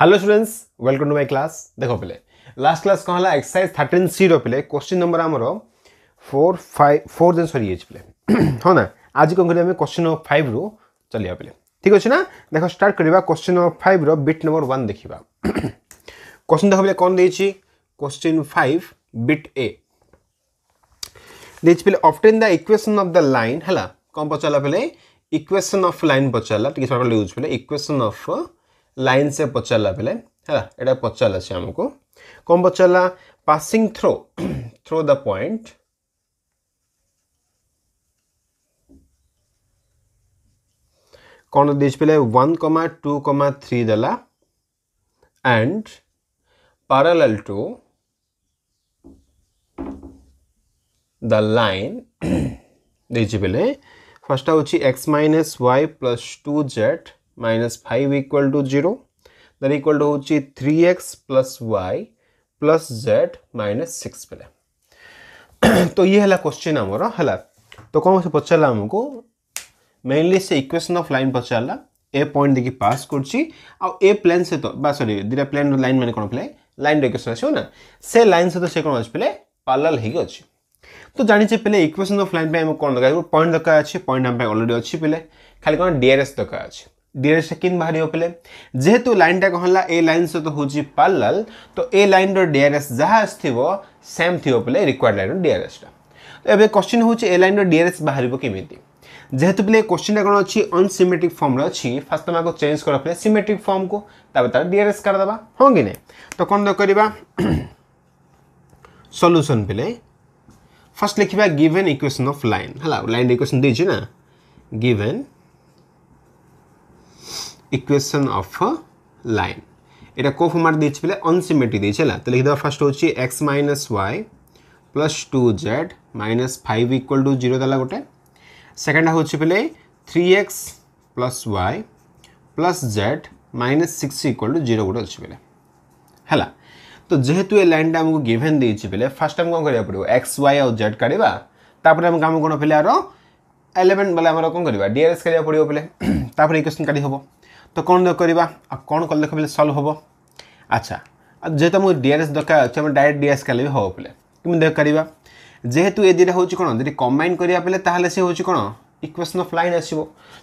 Hello students welcome to my class ଦେଖ ପିଲେ last class କ'ଣ ହେଲା ଏକ୍ସରସାଇଜ୍ ଥାର୍ଟିନ୍ ସିର ପିଲେ କୋଶ୍ଚିନ୍ ନମ୍ବର ଆମର ଫୋର୍ ଫାଇଭ୍ ଫୋର୍ ଯେନ୍ ସରିଯାଇଛି ପିଲେ ହଁ ନା ଆଜି କ'ଣ କରିବା ଆମେ କୋଶ୍ଚିନ୍ ନମ୍ବର ଫାଇଭ୍ରୁ ଚାଲିବା ପିଲେ ଠିକ୍ ଅଛି ନା ଦେଖ ଷ୍ଟାର୍ଟ କରିବା କୋଶ୍ଚିନ୍ ନମ୍ବର ଫାଇଭ୍ର ବିଟ୍ ନମ୍ବର ୱାନ୍ ଦେଖିବା କୋଶ୍ଚିନ୍ ଦେଖ ପିଲେ କ'ଣ ଦେଇଛି କୋଶ୍ଚିନ୍ ଫାଇଭ୍ ବିଟ୍ ଏ ଦେଇଛି ପିଲେ obtain the equation of the line ହେଲା କ'ଣ ପଚାରିଲା ପିଲେ ଇକ୍ୱେସନ୍ ଅଫ୍ ଲାଇନ୍ ପଚାରିଲା ଟିକେ ସର୍ଟ ୟୁଜ୍ ପିଲେ ଇକ୍ୱେସନ୍ ଅଫ୍ ଲାଇନ୍ ସେ ପଚାରିଲା ବେଲେ ହେଲା ଏଇଟା ପଚାରିଲା ସେ ଆମକୁ କ'ଣ ପଚାରିଲା passing through through the point କ'ଣ ଦେଇଛି ବେଲେ one comma two comma three ଦେଲା and parallel to the line देखिए पहले फर्स्ट आउची x minus Y plus two Z minus five equal to zero दर इक्वल टू हूँ three X plus Y plus Z minus six पे तो ये है क्वेश्चन आमर है तो कौन से पचारा आमको मेनली से इक्वेशन अफ लाइन पचारा ए पॉइंट देखिए पास कर प्लेन सहित बा सरी दुटा प्लेन लाइन मैंने कौन पे लाइन इक्वेशन ना से लाइन सहित तो से कौन अच्छे पार्लाल हो तो जानी पे इक्वेशन अफ लाइन कौन दरकार पॉइंट दरकार अच्छे पॉइंट आम अलरेडी अच्छी पे खाली कौन डीआरएस दरकार अच्छे ডেড় সেକେন্ড ବାହାରିବ ପିଲେ ଯେହେତୁ ଲାଇନ୍ଟା କ'ଣ ହେଲା ଏ ଲାଇନ୍ ସହିତ ହେଉଛି ପାର୍ଲାଲ ତ ଏ ଲାଇନ୍ର ଡି ଆର୍ ଏସ୍ ଯାହା ଆସିଥିବ ସେମ୍ ଥିବ ପିଲେ ରିକ୍ୱାର୍ଡ଼ ଲାଇନ୍ର ଡି ଆର୍ ଏସ୍ଟା ତ ଏବେ କ୍ୱେଶ୍ଚିନ୍ ହେଉଛି ଏ ଲାଇନ୍ର ଡି ଆର୍ ଏସ୍ ବାହାରିବ କେମିତି যেহেতু পিলে কোশ্চিনটা কোণ অছি অনসিমেট্রিক ফর্মরে অছি ফার্স্ট তোমাকে চেঞ্জ করা পিলে সিমেট্রিক ফর্ম কু তারপর তার ডিআরএস কার দেবা হ্যাঁ কি না তো কোণ করিবা সলুশন পিলে ফার্স্ট লিখিবা গিভেন ইকুয়েশন অফ লাইন হলা লাইন ইকুয়েশন দিয়েছি না given equation of a line এটা কোফমার দিয়েছে বলে অনসিমেট্রি দিয়েছে না তাহলে লিখে দেওয়া ফার্স্ট হচ্ছে X minus Y plus two Z minus five equal to zero দেলা গোটে সেকেন্ডটা হচ্ছে বলে three X plus Y plus Z minus six equal to zero গোটে অছে বলে হ্যাঁ তো যেহেতু এই লাইনটা আমাকে গিভেন দিয়েছি বলে ফার্স্ট আমি কম করা পড়ব এক্স ওয়াই আউ জেড কাড়া তাপরে আমি কাম কোণ পেলে আর এলেভেন বেলা আমার কম করা ডিআরএস করা পড়ব বলে তাপরে ইকুয়েসন কাটি হব তো କ'ଣ କରିବା ଆଉ କ'ଣ କଲେ କହିଲେ ସଲ୍ଭ ହେବ ଆଚ୍ଛା ଯେହେତୁ ଆମକୁ ଡିଆର୍ଏସ୍ ଦରକାର ଅଛି ଆମେ ଡାଇରେକ୍ଟ ଡିଆର୍ଏସ୍ କଲେ ବି ହେବ ପିଲେ କେମିତି ଦେଖିପାରିବା ଯେହେତୁ ଏ ଦୁଇଟା ହେଉଛି କ'ଣ ଯଦି କମ୍ବାଇନ୍ କରିବା ପିଲେ ତାହେଲେ ସେ ହେଉଛି କ'ଣ ଇକ୍ୱେସନ୍ ଅଫ୍ ଲାଇନ୍ ଆସିବ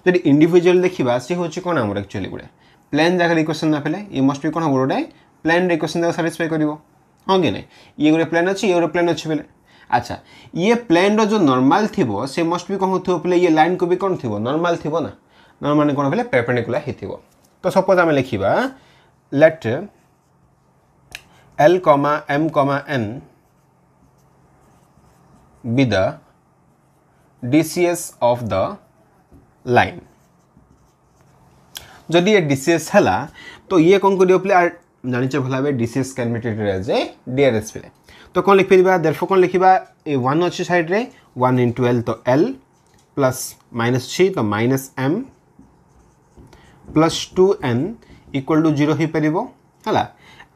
ଯଦି ଇଣ୍ଡିଭିଜୁଆଲ୍ ଦେଖିବା ସେ ହେଉଛି କ'ଣ ଆମର ଆକ୍ଚୁଆଲି ଗୋଟେ ପ୍ଲେନ୍ ଜାଗାରେ ଇକ୍ୱେସନ୍ ନପିଲେ ଇଏ ମଷ୍ଟ ବି କ'ଣ ହେବ ଗୋଟେ ପ୍ଲେନ୍ରେ ଇକ୍ୱେସନ୍ ଯାକ ସାଟିସ୍ଫାଏ କରିବ ହଁ କି ନାହିଁ ଇଏ ଗୋଟେ ପ୍ଲେନ୍ ଅଛି ଇଏ ଗୋଟେ ପ୍ଲେନ୍ ଅଛି ବୋଲେ ଆଚ୍ଛା ଇଏ ପ୍ଲେନ୍ର ଯେଉଁ ନର୍ମାଲ୍ ଥିବ ସେ ମଷ୍ଟ ବି କ'ଣ ହେଉଥିବ ବୋଲେ ଇଏ ଲାଇନ୍କୁ ବି କ'ଣ ଥିବ ନର୍ମାଲ୍ ଥିବ ନା ମାନେ କ'ଣ କହିଲେ ପେପେଣ୍ଡିକୁଲାର ହେଇଥିବ ତ ସପୋଜ୍ ଆମେ ଲେଖିବା let L comma M comma N be the DCS of the line. যদি ये DCS है तो ये कौन कर জানিছে ভাল ভাবে DCS can be treated as a DRS পিলে তো কোন লিখ পরিবা দেরফো কোন লিখিবা এই 1 আছে সাইড রে 1 ইনটু L তো L প্লাস মাইনাস 3 তো minus M plus two N equal to zero ହୋଇପାରିବ ହେଲା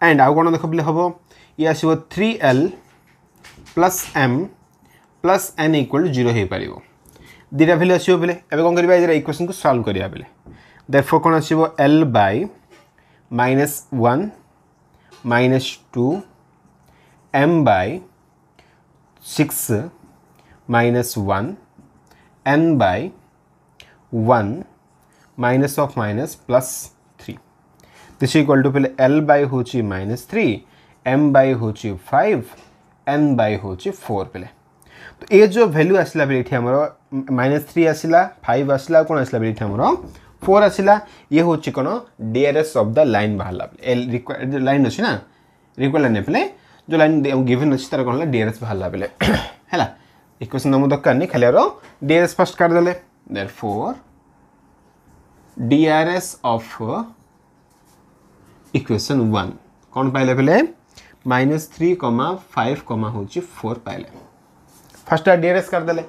ଆଣ୍ଡ ଆଉ କ'ଣ ଦେଖ ପିଲେ ହେବ ଇଏ ଆସିବ three L plus M plus N equal to zero ହୋଇପାରିବ ଦୁଇଟା ଭ୍ୟାଲ୍ୟୁ ଆସିବ ବେଲେ ଏବେ କ'ଣ କରିବା ଏଇଟା ଇକ୍ୱେସନ୍କୁ ସଲ୍ଭ କରିବା ବେଲେ ଦେଫୋ କ'ଣ ଆସିବ L by minus one minus two M by six minus one N by one minus of minus plus three This is two पहले एल by हूँ माइनस थ्री एम by होची 5, N by होची 4 पहले तो ये जो भैल्यू आसला बेले एठी माइनस थ्री आसला फाइव आसला कौन आसला बेले एठी हमरो आसला ये हूँ कौन डीआरएस अफ द लाइन बाहला एल रिक्वायर्ड लाइन अच्छे ना रिक्वायर्ड लाइन पहले जो लाइन गिवेन अछि तरह कौन डीआरएस बाहला बेले है इक्वेशन नमो दक्का नै खाली आरो डीआरएस फास्ट कर देले therefore DRS of equation one କ'ଣ ପାଇଲେ ବୋଲେ minus three comma five comma ହେଉଛି ଫୋର୍ ପାଇଲେ ଫାର୍ଷ୍ଟ ଡିଆର୍ଏସ୍ କରିଦେଲେ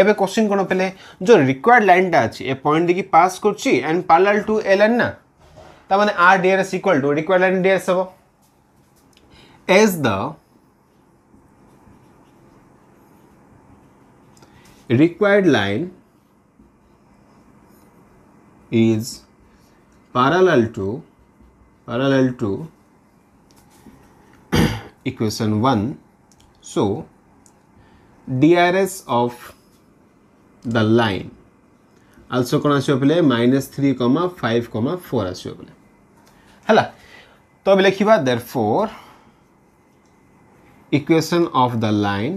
ଏବେ କ୍ୱେଶ୍ଚିନ୍ କ'ଣ ପାଇଲେ ଯେଉଁ ରିକ୍ୱାର୍ଡ଼ ଲାଇନ୍ଟା ଅଛି ଏ ପଏଣ୍ଟ ଦେଇକି ପାସ୍ କରୁଛି and parallel to a line ନା ତା ମାନେ ଆର୍ DRS equal to required line DRS ହେବ as the required line is parallel to parallel to equation 1 so DRS of the line also asio pile minus 3 comma 5 comma 4 asio pile hala তো আমি লিখিবা therefore equation of the line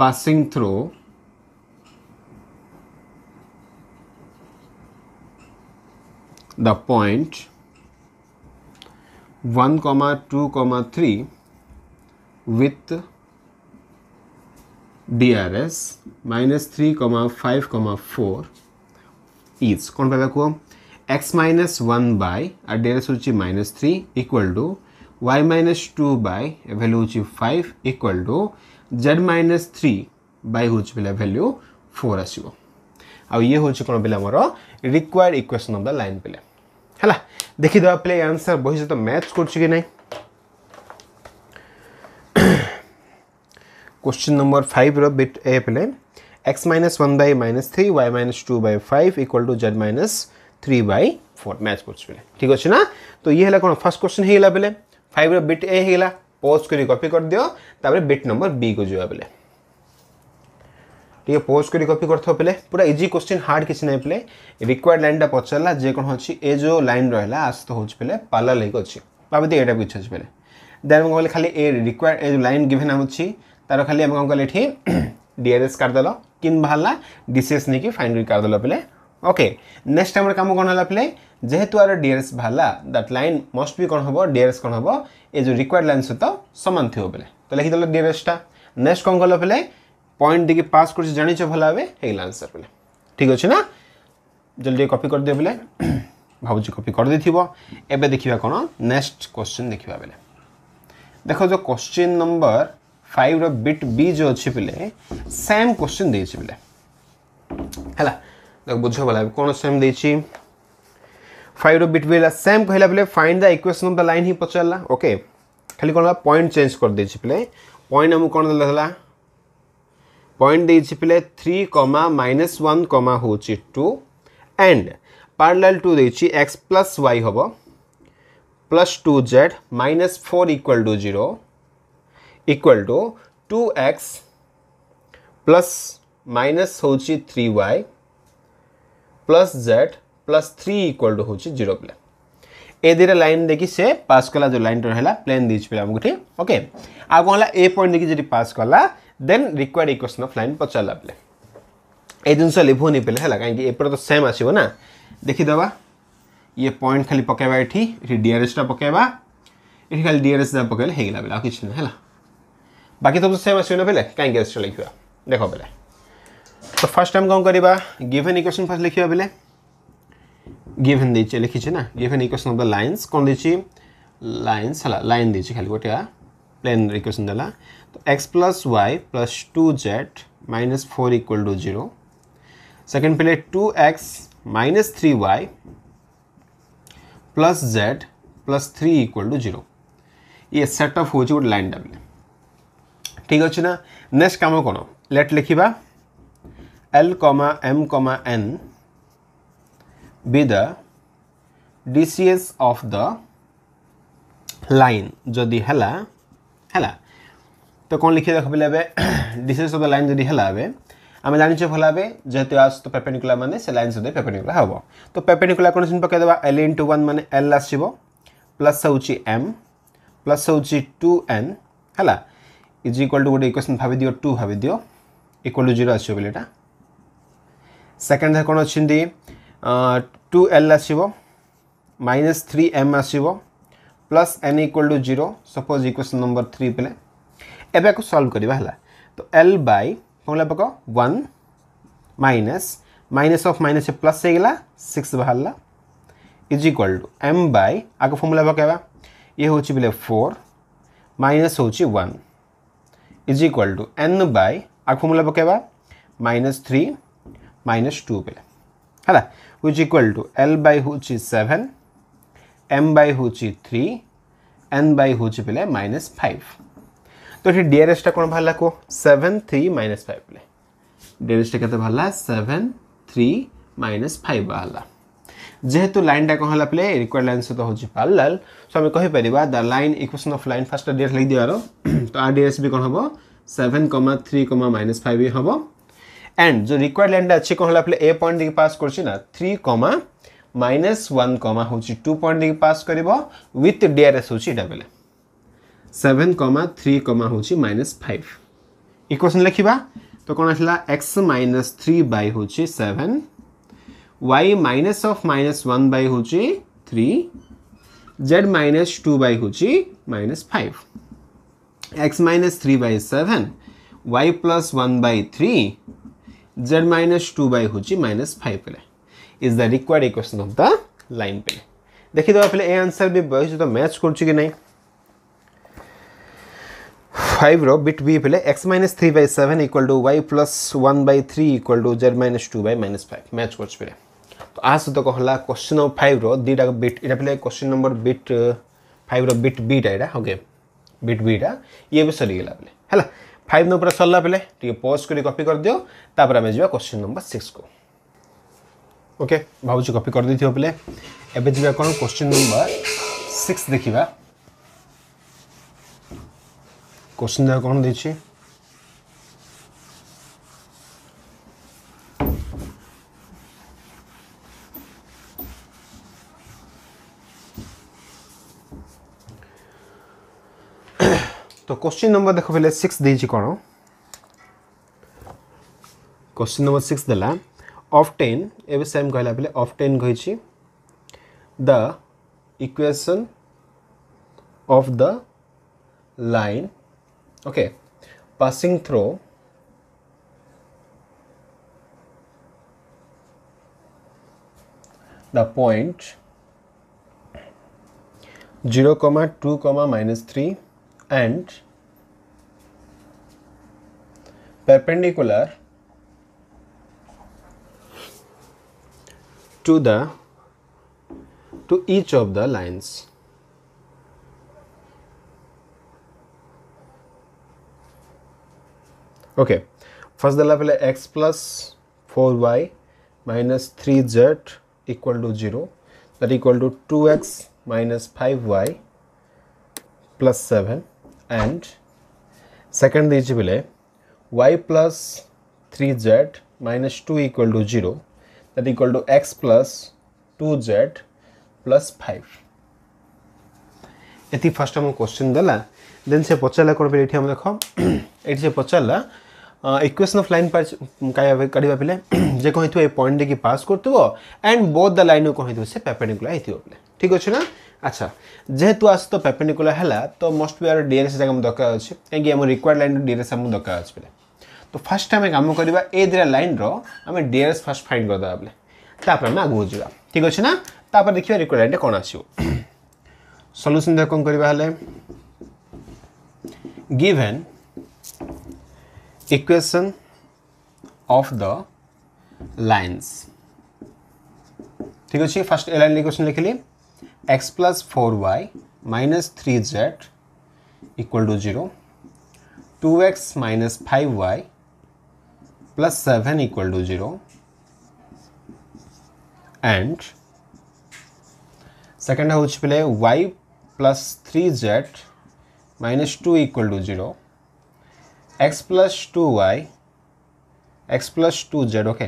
passing through the point 1 comma 2 comma 3 with DRS minus 3 comma 5 comma 4 is कौन पता को x minus 1 by a DRS होची minus 3 equal to y minus 2 by a value होची 5 equal to z minus 3 by होची पिला value 4 आसीबो आ ये होची कोन पिला हमरो required equation of the line पिला है देखीद प्ले आंसर बही सहित मैच କରୁଛି क्वेश्चन नंबर फाइव रिट ए प्ले x minus one by minus three y minus two by five equal to Z minus three by four match कर ठीक अच्छे ना तो ये है कौन फर्स्ट क्वेश्चन होगा बेले फाइव रिट ए होगा पोज कर दियो तापर बिट नंबर बी को जो बेले টিকে পোজ করি কপি করতে পেলে পুরা ইজি কোশ্চিন হার্ড কিছু নাই পেলে রিকোয়ার্ড লাইনটা পচারা যে কোণ অছি এ যে লাইন রহলা আস্ত হচ্ছে পেলে পালা লাইক অছি ভাবতে এটা কিছু অছি পেলে দেন আমি কলে খালি a required a line given আছে তার খালি আমি কম কলে এটি ডিআরএস কাটিদেল কি বাহারা ডিসিএস নেই ফাইনাল কাটিদেল পেলে ओके नेक्स्ट आम कम कौन है पे जेहेतु आर डीआरएस बाहर दैट लाइन मस्ट भी कौन हम डीआरएस कौन हम ये जो रिक्वायर्ड लाइन सहित सामान थी बोले तो लिखिदेल डीआरएसटा नेक्स्ट कौन कल पे ପଏଣ୍ଟ ଦେଇକି ପାସ୍ କରୁଛି ଜାଣିଛ ଭଲ ଭାବେ ହେଇଗଲା ଆନ୍ସର୍ ବୋଲେ ଠିକ୍ ଅଛି ନା ଜଲ୍ଦି ଟିକେ କପି କରିଦିଅ ବୋଲେ ଭାବୁଛି କପି କରିଦେଇଥିବ ଏବେ ଦେଖିବା କ'ଣ ନେକ୍ସଟ କ୍ୱେଶ୍ଚିନ୍ ଦେଖିବା ବୋଲେ ଦେଖ ଯେଉଁ କ୍ୱେଶ୍ଚିନ୍ ନମ୍ବର ଫାଇଭ୍ର ବିଟ୍ ବି ଯେଉଁ ଅଛି ବୋଲେ ସେମ୍ କ୍ୱେଶ୍ଚିନ୍ ଦେଇଛି ବୋଲେ ହେଲା ଦେଖ ବୁଝ ବୋଲେ କ'ଣ ସେମ୍ ଦେଇଛି ফাইভর বিট বি সেম কহিলা বেলে find the equation of the line হি পচারা ওকে খালি কোণ পয়েন্ট চেঞ্জ করে দিয়েছি বেলে পয়েন্ট আমি কোণ দেলা পয়েন্ট দিয়েছি পিলে three comma minus one comma হচ্ছে টু অ্যান্ড পার্লাল টু দিয়েছি এক্স প্লাস ওয়াই হব plus two z minus four equal to zero equal to two x plus minus হচ্ছে three y plus z plus three equal to হচ্ছে zero পিলা ए दुईटा line देखि से पास कला जो लाइन रहा प्लेन दीजिए पे आमको ठीक ओके आ कौन है ए पॉइंट देखिए पास कला then required equation of line पचारा बोले ये जिनस लिभन पे कहीं एपुर तो सेम आसो ना देखीद ये पॉइंट खाली पकेबा ये डीआरएसटा पकेबा ये खाली डीआरएस जहाँ पकड़े हो गला बेले आई ना है बाकी तो सेम तो आसो ना बेले कहीं एक्सट्रा लिखा देख बेले तो फर्स्ट टाइम कौन कर गिभेन इक्वेसन फास्ट लिखा बेले गिभेन दे लिखी ना given equation of the lines कौन दे लाइन्स है लाइन दे खाली गोटे प्लेन इक्वेसन देला तो x plus Y plus two Z minus four equal to zero second पहले two x minus three y plus z plus three equal to zero ये setup हो गोटे लाइन अच्छे ना नेक्स्ट कम कौन কাম लिखा L comma M comma N comma N be the DCS of the line যদি है তো কোণ লিখে দেখ বেলে ডিসেন্স অফ দ লাইন যদি হেলা এবে আমি জানিছে ভাল এবে যেহেতু আস তো পেপেনিকুলা মানে সে লাইন সদে পেপেনিকুলা হব তো পেপেনিকুলা কোণ চিহ্ন পকাই দেবা এল ইন্টু ওয়ান মানে এল আসব প্লাস হচ্ছে এম প্লাস হচ্ছে টু এন হ্যাঁ ইজ ইকুয়াল টু গোটে ইকুয়েসন ভাবি দিও টু ভাবি দিও ইকুয়াল টু জিরো আসব বলে এটা সেকেন্ড কোণ অনেক টু এল আসব মাইনস থ্রি এম আসব plus N equal to zero suppose equation number three পেলে एब सल्व करवाला तो एल बै कौन लग वाइनस माइनस अफ माइनस प्लस होगा सिक्स बाहर is equal to M by आग फर्मूला पकेबा ये हूँ बोले फोर माइनस हूँ one is equal to N by आग फर्मूला पकेबा माइनस थ्री माइनस टू बोले है is equal to L by हूँ सेवेन एम बै हूँ थ्री एन बै हूँ बोले माइनस फाइव তো এটি ডিআরএসটা কোণ বাহারা কুহ সেভেন থ্রি মাইনাস ফাইভ লে ডিআরএসটা কেতে বাহারা সেভেন থ্রি মাইনাস ফাইভ বাহারা যেহেতু লাইনটা কম হল পিলে রিকোয়ার্ড লাইন সহ হচ্ছে প্যারালাল সো আমি কহিপারা the line equation of line first DS লিখিদেবার তো আর ডিএস বি কম হব seven comma three comma minus five হব एंड जो रिक्वायर्ड लाइन अच्छी कौन है ए पॉइंट देखिए पास करना three comma minus one comma हूँ टू पॉइंट देखिए पास कर विथ डीआरएस हूँ यहाँ बेले सेवेन कमा थ्री कमा हूँ माइनस फाइव इक्वेसन लिखा तो कौन आसला एक्स माइनस थ्री बै हूँ seven y minus of minus one by हूँ three z minus two by हूँ minus five x minus three by seven y plus one by three z minus two by हूँ minus five is the required equation of the line पे देखीदेव पे A answer भी बस तो match कर five रिट बी पे x minus three by seven equal to y plus one by three equal to Z minus two by minus five match करें तो आ सहित कहला क्वेश्चन नंबर फाइव दुईटा बिट यहाँ पे क्वेश्चन नंबर बिट फाइव रिट बीटा यहाँ ओके बिट बीटा ये भी सरीगला बोले है फाइव नंबर सरला पे पज कर कपि करदि तापर आम जा क्वेश्चन नंबर सिक्स को ओके भावी कपि करदे पे एवं जा कौन क्वेश्चन नंबर सिक्स देखा কোশ্চিন দেখো କ'ଣ ଦେଇଛି তো কোশ্চিন নম্বর দেখো পেলে সিক্স দিয়েছি କ'ଣ কোশ্চিন নম্বর সিক্স ଦେଲା অফ টেন এবে সেম কহিলা বেলে অফ টেন কহিছি the equation of the line okay passing through the point 0 comma 2 comma minus 3 and perpendicular to the to each of the lines okay first দিলাম পেলে x plus four y minus three z equal to zero that equal to two x minus five y plus seven and second দিয়েছি বলে y plus three z minus two equal to zero that equal to x plus two z plus five এটি first আমার question দেলা then সে পচারা কোণ এটি আমি দেখ এটি সে পচারা equation of line କରିବା ପିଲେ ଯେ କ'ଣ ହେଇଥିବ ଏ ପଏଣ୍ଟ ଦେଇକି ପାସ୍ କରୁଥିବ ଆଣ୍ଡ ବୋଥ ଦ ଲାଇନ୍ କ'ଣ ହେଇଥିବ ସେ ପେପେଣ୍ଡିକୁଲା ହେଇଥିବ ପିଲେ ଠିକ୍ ଅଛି ନା ଆଚ୍ଛା ଯେହେତୁ ଆସ ତ ପେପେଣ୍ଡିକୁଲା ହେଲା ତ ମଷ୍ଟ ବି ଆର ଡିଆର୍ଏସ୍ ଜାଗା ଆମକୁ ଦରକାର ଅଛି କାହିଁକି ଆମ ରିକ୍ୱାର୍ଡ ଲାଇନ୍ର ଡିଆର୍ଏସ୍ ଆମକୁ ଦରକାର ଅଛି ପିଲେ ତ ଫାର୍ଷ୍ଟ ଆମେ କାମ କରିବା ଏ ଦୁଇଟା ଲାଇନ୍ର ଆମେ ଡିଆର୍ଏସ୍ ଫାର୍ଷ୍ଟ ଫାଇଣ୍ଡ କରିଦେବା ପିଲେ ତାପରେ ଆମେ ଆଗକୁ ଯିବା ଠିକ୍ ଅଛି ନା ତାପରେ ଦେଖିବା ରିକ୍ୱାର୍ଡ ଲାଇନ୍ଟା କ'ଣ ଆସିବ ସଲ୍ୟୁସନ୍ ଦେଖ କ'ଣ କରିବା ହେଲେ given equation of the lines ठीक अच्छे फर्स्ट ए लाइन इक्वेशन लिख ली x plus four y minus three z equal to zero two x minus five y plus seven equal to zero and second हूँ y plus three z minus two equal to zero x plus 2y, x plus 2z, okay,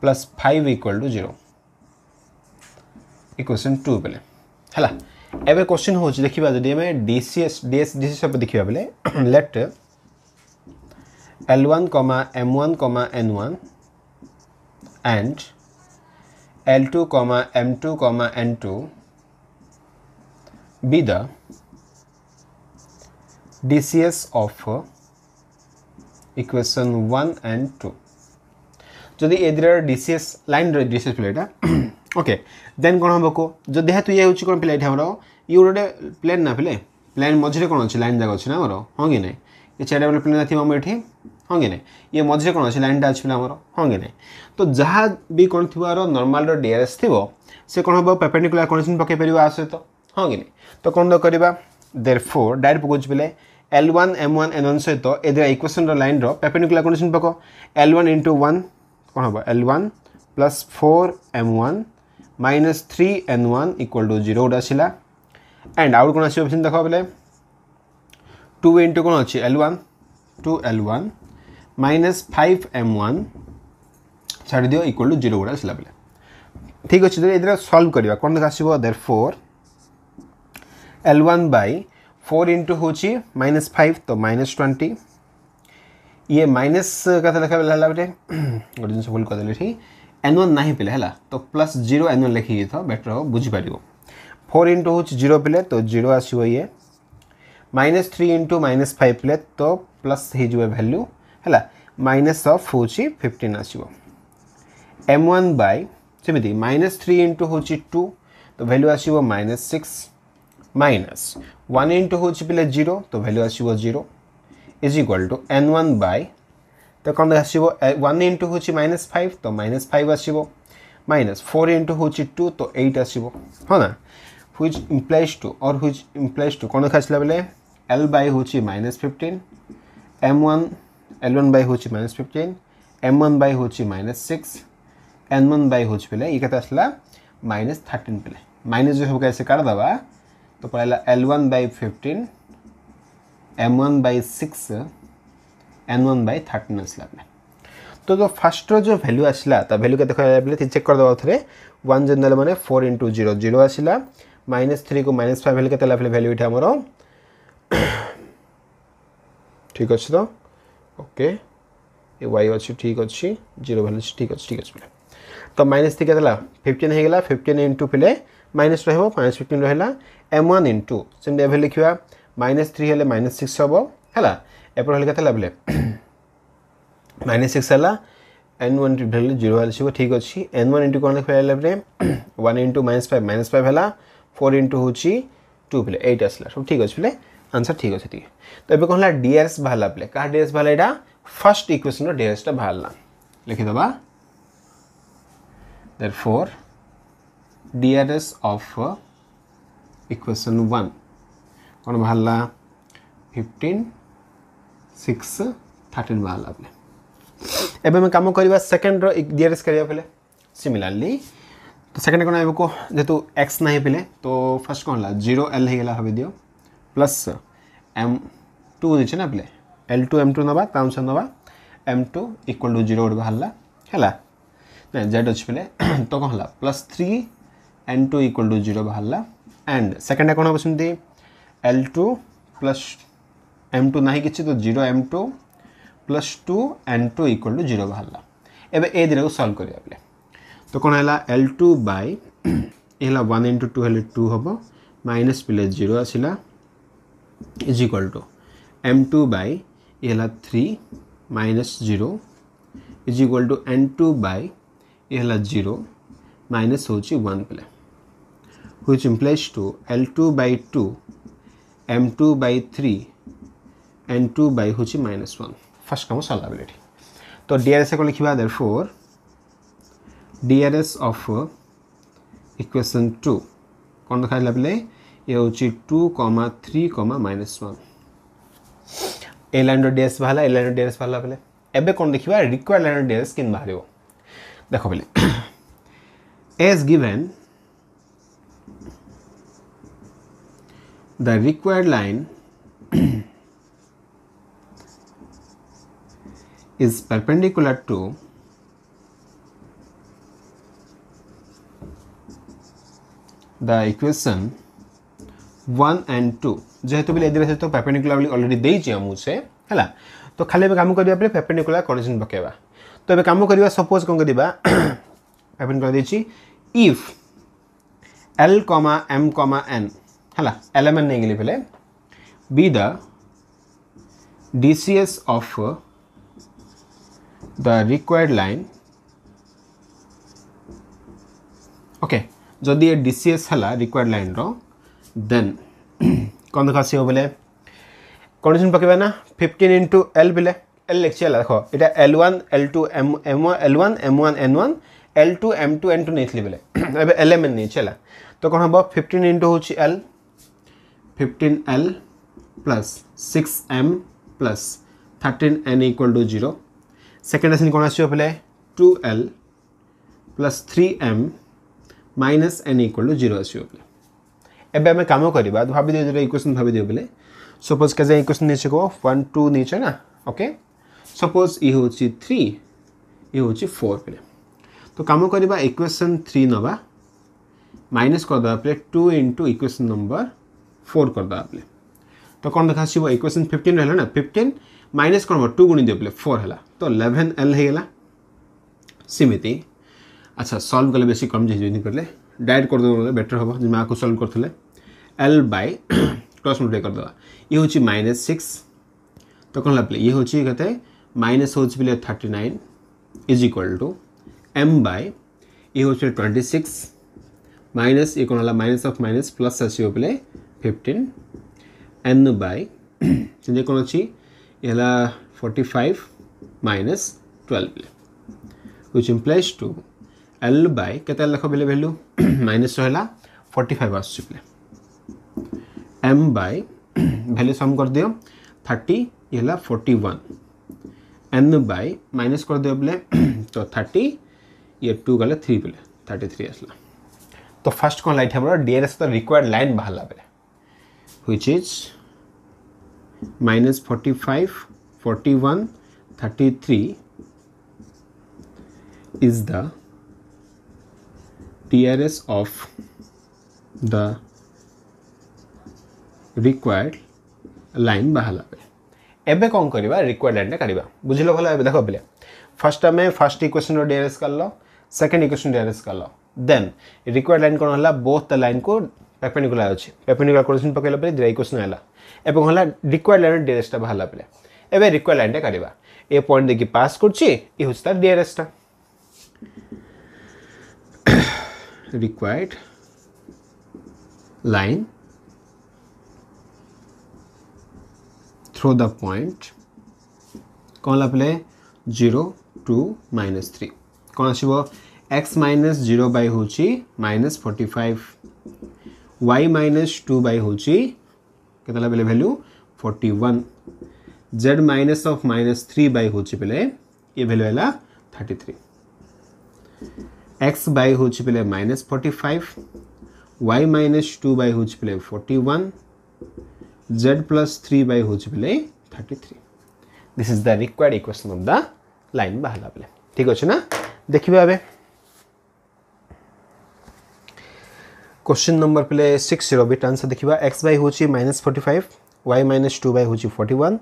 plus 5 equal to 0. equation 2 बेले hala ebe question हूँ देखा जदि आम D C S D S D C सब देखा बेले let L one comma M one comma N one and L DCS of equation 1 and 2 যদি এদিরে ডিসিএস লাইন রে ডিসিএস প্লেটা ওকে দেন কোন হবো কো যদি হেতু ইয়ে হচ্ছে কোন প্লে এটা আমার ইয়ে গোটে প্লেন না প্লে প্লেন মঝিরে কোন আছে লাইন জায়গা আছে না আমার হ্যাঁ কি নাই এ চারিটা বেলে প্লেন থাকবে আমার এটি হ্যাঁ কি নাই ইয়ে মঝিরে কোন আছে লাইনটা আছে আমার হ্যাঁ কি নাই তো যাহা বি কোন থিবার নর্মাল ডিআরএস থিব সে কোন হবো পেপেন্ডিকুলার কন্ডিশন পকাই পারিবা আ সহিত হ্যাঁ কি নাই তো কোন করিবা therefore direct ପକଉଛି ବେଲେ L1 M1 N1 ସହିତ ଏ ଦୁଇ ଇକ୍ୱେସନ୍ର ଲାଇନ୍ର ପେପେଣ୍ଡିକୁଲାର କଣ୍ଡିସନ୍ ପକ L1 ଇଣ୍ଟୁ ୱାନ୍ କ'ଣ ହେବ L1 plus four M one minus three N one equal to zero ଗୋଟେ ଆସିଲା ଆଣ୍ଡ ଆଉ କ'ଣ ଆସିବ ଅପସନ୍ ଦେଖ ବେଲେ ଟୁ ଇଣ୍ଟୁ କ'ଣ ଅଛି L one two L one minus five M one ଛାଡ଼ି ଦିଅ ଇକ୍ୱାଲ୍ ଟୁ ଜିରୋ ଗୋଟେ ଆସିଲା ବେଲେ ଠିକ୍ ଅଛି ଯଦି ଏଥିରେ ସଲ୍ଭ କରିବା କ'ଣ ଦେଖ ଆସିବ therefore L one by four into हूँ माइनस फाइव तो माइनस ट्वेंटी ये माइनस कथा लेखा है गोटे जिन भूल करदे एन ओन ना पे है तो प्लस जीरो एन ओन लिखी था बेटर हम बुझीपर फोर इंटू हूँ जीरो पे तो जीरो आसो ये minus three into minus five पे तो प्लस हो भैल्यू है माइनस अफ हूँ फिफ्टन आसो एम ओन बै सेमती माइनस थ्री इंटु हूँ टू तो भैल्यू आसो minus six minus one into ହେଉଛି ପିଲା ଜିରୋ ତ ଭ୍ୟାଲ୍ୟୁ ଆସିବ zero is equal to N one by ତ କ'ଣ ଆସିବ ୱାନ୍ ଇଣ୍ଟୁ ହେଉଛି ମାଇନସ୍ ଫାଇଭ୍ ତ ମାଇନସ୍ ଫାଇଭ୍ ଆସିବ ମାଇନସ୍ ଫୋର୍ ଇଣ୍ଟୁ ହେଉଛି ଟୁ ତ ଏଇଟ୍ ଆସିବ ହଁ ନା which implies two or which implies two କ'ଣ ଆସିଲା ବେଲେ ଏଲ୍ ବାଇ ହେଉଛି minus fifteen M one L one by ହେଉଛି minus fifteen M one by ହେଉଛି minus six N one by हो पे ये कहता असला माइनस थर्टीन पे माइनस जो होगा इसे कर दवा तो पहला L one by fifteen M one by six N one by thirteen आसला तो जो फास्ट्र जो भैल्यू आसला तो भैल्यू के देखा बोले चेक करदेव थे वन जेन ने मैंने फोर इंटू जीरो जीरो आसला माइनस थ्री को माइनस फाइव हेल्ले के भैल्यू ये आमर ठीक अच्छे तो ओके ये वाई अच्छे ठीक अच्छे जीरो भैल्यू ठीक अच्छे ठीक अच्छे बोले तो माइनस थ्री के फिफ्टीन होगा फिफ्टीन इंटू फिले মাইনাস রহব মাইনাস ফিফটিন রহলা এম ওয়ান ইন টু সেমি এভাবে লিখবা মাইনাস থ্রি হলে মাইনাস সিক্স হব হ্যাঁ এপট হলে কেতে লাগলে মাইনাস সিক্স হল এন ওয়ান ভ্যালু জিরো হলে সব ঠিক অছি এন ওয়ান ইন্টু কোণ লিখবা লাগলে one into minus five minus five হল ফোর ইন্টু হচ্ছে টু পিলে এইট আসলা সব ঠিক অছি পিলে আনসার ঠিক অছে টিকে তো এবার কোণ হল ডিআরএস বাহারা পিলে কাহা ডিআরএস বাহারা এটা ফার্স্ট ইকুয়েসন ডিআরএসটা বাহারা লিখিদেবা therefore DRS of uh, equation 1. कौन बाहर फिफ्टीन सिक्स थर्टीन बाहर अपने एवं आम कम करवा सेकेंड रिएस कर पे सिमिलारली तो सेकेंड कौन एवं जेहेतु एक्स ना पे तो फर्स्ट कौन है जीरो एल होगा भाई दियो प्लस एम टू नीचे ना पे एल टू एम टू ना अनुसार ना M two equal to zero गोटे बाहर है ना जेड अच्छे पे तो कौन है plus three N two equal to zero बाहर एंड सेकेंडटा कौन हम सेमती L two plus M two ना किसी तो zero M two plus two N two equal to zero बाहर एवं ए दी सल्व कराया तो कौन है एल टू बै ये वन इंटू टू है टू हम माइनस पे जीरो आसला is equal to M two by ये है three minus zero is equal to N two by ये है जीरो माइनस हूँ वन पे which implies to L2 by 2, M2 by 3 N2 by which is minus 1. First comes solvability. So DRS equal to therefore DRS of equation 2. कौन देखा है ये हूँ to comma three comma minus one a line DRS बाहर a line DRS बाहर बेले एवं कौन देखा रिक्वायर्ड लाइन रिएस कि बाहर देख बोले as given the required line is perpendicular to the equation 1 and 2 যেহেতু বলে এদের সহ পেপেনিকুলার বলে অলরেডি দেইছি আমু সে হেলা তো খালি এবে কাম করিবা পরে পেপেনিকুলার কন্ডিশন পকাইবা তো এবে কাম করিবা सपोज কোন করিবা পেপেনিকুলার দেইছি ইফ l, m, n ହେଲା ଏଲେମେଣ୍ଟ ନେଇଗଲି ବେଲେ be the DCS of the required line. Okay, যদি এ DCS হলা required line র then কোন দেখা আসিও বলে কন্ডিশন পকাইবা না 15 ইনটু L বলে L লেখছি হলা দেখো এটা L1 L2 M M1 L1 M1 N1 L2 M2 N2 নেইছিলি বলে এবে LMN নেইছি হলা তো কোন হবো 15 ইনটু হচ্ছে L fifteen L plus six M plus thirteen N equal to zero second आसन कौन आसो पे two L plus three M minus N equal to zero आसो पे एवं आम कम करवा भाभी दीजिए इक्वेसन भाभी दियो बोले सपोज के इक्वेसन नहीं कह वन टू नहीं ना ओके सपोज ये हूँ थ्री ये हूँ फोर पहले तो कम करवा इक्वेसन थ्री नवा माइनस करदे two into equation number four करदे बोले तो कौन देखा आस इक्वेशन फिफ्टन रहा ना फिफ्टन माइनस कौन टू गुणी दे बोले फोर तो है तो इलेवेन एल होगा सेमती अच्छा सल्व कले बेस कम जी कहे डायरेक्ट करदे बेटर हे जो आपको सल्व करते एल बै क्रस मल्टे करदे ये हूँ माइनस सिक्स तो कौन है ये हूँ कहते माइनस हूँ बोले thirty nine is equal to M by ये हूँ ट्वेंटी सिक्स माइनस ये कौन है माइनस अफ माइनस प्लस आस fifteen and by চিন্তা করছি এলা forty five minus twelve which implies to L by কেতে লেখ বেলে ভ্যালু মাইনাস রহলা ফর্টি ফাইভ আসছে বেলে এম বাই ভ্যালু সম করদিও থার্টি হলা forty one N by minus করদিও বেলে তো থার্টি ইয়ে টু গলে থ্রি বেলে থার্টি থ্রি আসলা তো ফার্স্ট কোন লাইট আমার ডিএরএস তো রিকোয়ার্ড লাইন বাহারা বেলে which is minus 45, 41, 33 is the TRS of the required line बाहला पे एबे कौन करिबा रिक्वायर्ड लाइन काढ़ा बुझल भल ए देख पे फर्स्ट आम फास्ट इक्वेशन डीआरएस कर लो सेकेंड इक्वेशन डीआरएस कर लो देन रिक्वायर्ड लाइन कौन है बोथ द लाइन को पेपेनिकुला अच्छे पेपेनिकुला क्वेश्चन पकड़ पे दुटा क्वेश्चन है गला रिक्वयर्ड लाइन डीएसटा बाहर पे एवं रिक्वयर्ड लाइन टाइम करवा ये पॉइंट देखिए पास कर डीएरएसटा required line through the point कौन लापिले जीरो टू माइनस थ्री कौन आस माइनस जीरो बै हूँ minus forty five Y minus two by हूँ के ला value forty one Z minus of minus three by हूँ पहले ये भैल्यू है थर्टी थ्री एक्स बै हूँ पहले minus forty five Y minus two by हूँ पहले forty one Z plus three by हूँ पहले thirty three this is the required equation of the line बाहर बेले ठीक अच्छे ना देखिए क्वेश्चन नंबर पे सिक्स बिट आंसर देखा एक्स बै हूँ minus forty five Y minus two by हूँ forty one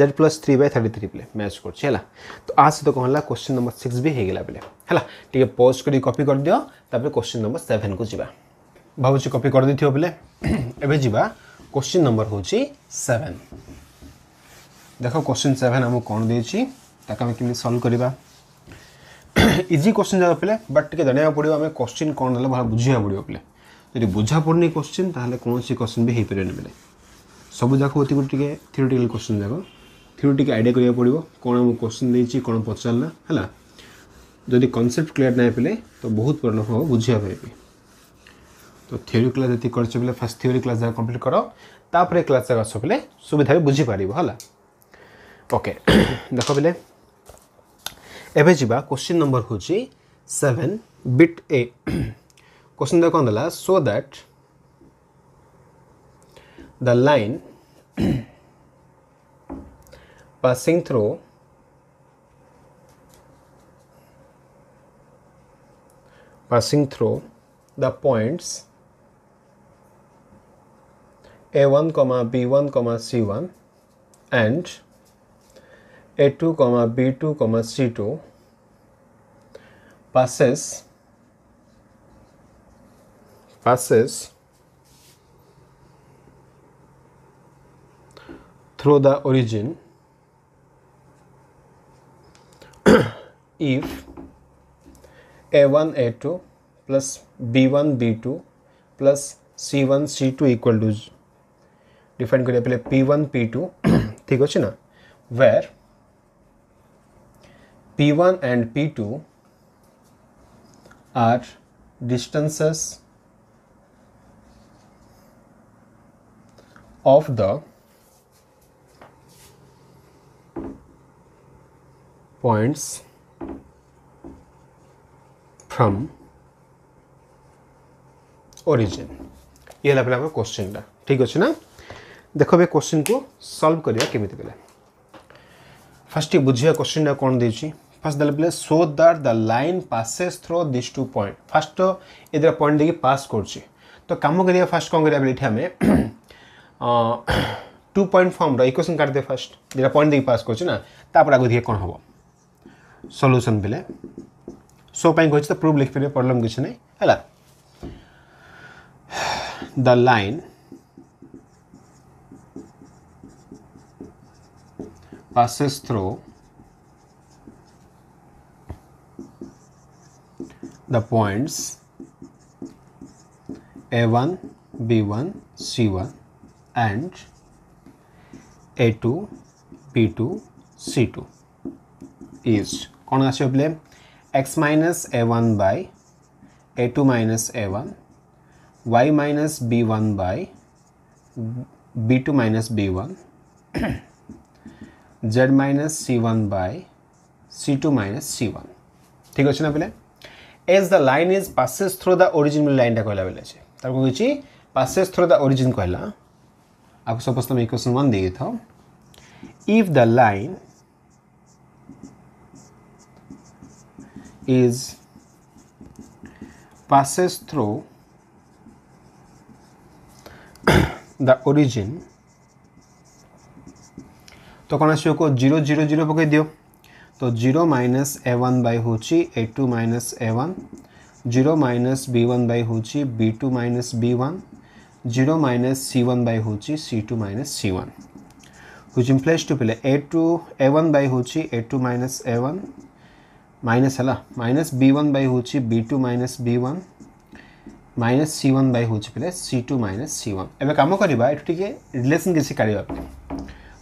Z plus three by thirty three पे मैच कर तो आ सहित कौन है क्वेश्चन नंबर सिक्स भी होगा बेले है पोज कर कपि कर तापर क्वेश्चन नंबर सेवेन को जी भावी कपि दे बोले एवं जी क्वेश्चन नंबर हूँ सेवेन देख क्वेश्चन सेवेन आम कौन देखे आम कमी सल्व करवा इजी क्वेश्चन जब पे बट टे जाना पड़ो आम क्वेश्चन कौन है भाव बुझा पड़ो पे ଯଦି ବୁଝା ପଡ଼ୁନି କୋଶ୍ଚିନ୍ ତାହେଲେ କୌଣସି କୋଶ୍ଚିନ୍ ବି ହେଇପାରିବନି ବେଲେ ସବୁଯାକ ଅତି ଗୋଟେ ଟିକେ ଥିଓରିଟିକାଲ କୋଶ୍ଚିନ୍ ଯାକ ଥିଓରିଟିକ୍ ଆଇଡ଼ିଆ କରିବାକୁ ପଡ଼ିବ କ'ଣ ମୁଁ କୋଶ୍ଚିନ୍ ଦେଇଛି କ'ଣ ପଚାରିଲା ହେଲା ଯଦି କନସେପ୍ଟ କ୍ଲିୟର ନାହିଁ ପିଲେ ତ ବହୁତ ପ୍ରୋବ୍ଲେମ୍ ହେବ ବୁଝିବା ପାଇଁ ବି ତ ଥିଓରି କ୍ଲାସ୍ ଯଦି କରିଛ ପିଲେ ଫାର୍ଷ୍ଟ ଥିଓରି କ୍ଲାସ୍ ଯାକ କମ୍ପ୍ଲିଟ୍ କର ତାପରେ କ୍ଲାସ୍ ଯାକ ଆସ ପିଲେ ସୁବିଧା ବି ବୁଝିପାରିବ ହେଲା ଓକେ ଦେଖ ପିଲେ ଏବେ ଯିବା କୋଶ୍ଚିନ୍ ନମ୍ବର ହେଉଛି ସେଭେନ୍ ବିଟ୍ ଏ question the kondala so that the line passing through passing through the points a1 comma b1 comma c1 and a2 comma b2 comma c2 passes passes through the origin if a1 a2 plus b1 b2 plus c1 c2 equal to define करिए पहले p1 p2 ठीक हो ना where p1 and p2 are distances of the points from origin ये ହେଲା ପରେ ଆମର କୋଶ୍ଚିନ୍ଟା ଠିକ୍ ଅଛି ନା ଦେଖ ଏବେ କୋଶ୍ଚିନ୍କୁ ସଲ୍ଭ କରିବା କେମିତି ବେଲେ ଫାର୍ଷ୍ଟ ଟିକେ ବୁଝିବା କୋଶ୍ଚିନ୍ଟା କ'ଣ ଦେଇଛି ଫାର୍ଷ୍ଟ ଦେଲା ବେଲେ so that the line passes through this two point first ଏ ଦୁଇଟା ପଏଣ୍ଟ ଦେଇକି ପାସ୍ କରୁଛି ତ କାମ କରିବା ଫାର୍ଷ୍ଟ କ'ଣ କରିବା ବେଲେ ଏଠି ଆମେ टू पॉइंट फर्म रिक्वेसन काटदे फास्ट जो पॉइंट देखिए पास करना तापर आगे कौन हम सल्यूसन बेले सोपाई कह तो प्रूफ लिख लिखिपर प्रॉब्लम किसी ना है the line passes through the points A one B one C one and A2, B2, C2 is conjugate x minus A1 by A2 minus A1 y minus B1 by B2 minus B1 z minus C1 by C2 minus C1 ঠিক ଅଛି ନା ପିଲେ as the line is passes through the origin ବୋଲି ଲାଇନ୍ଟା କହିଲା ବେଲେ ଅଛି ତାକୁ କହୁଛି ପାସେସ୍ ଥ୍ରୋ ଦ ଓରିଜିନ୍ କହିଲା आपको सपोज तुम इक्वेशन क्वेश्चन वन दिए था if the line is passes through the origin तो कौन आसो को जीरो जीरो जीरो पकड़ दियो तो zero minus A one by हूँ A two minus A one zero minus B one by हूँ B two minus B one 0 minus c1 by hochi c2 minus c1 which implies to pile a2 a1 by hochi a2 A one minus ala minus b1 by hochi b2 minus b1 minus B one minus C one by हूँ पे C two minus C one एवं कम करवा relation किसी काढ़ा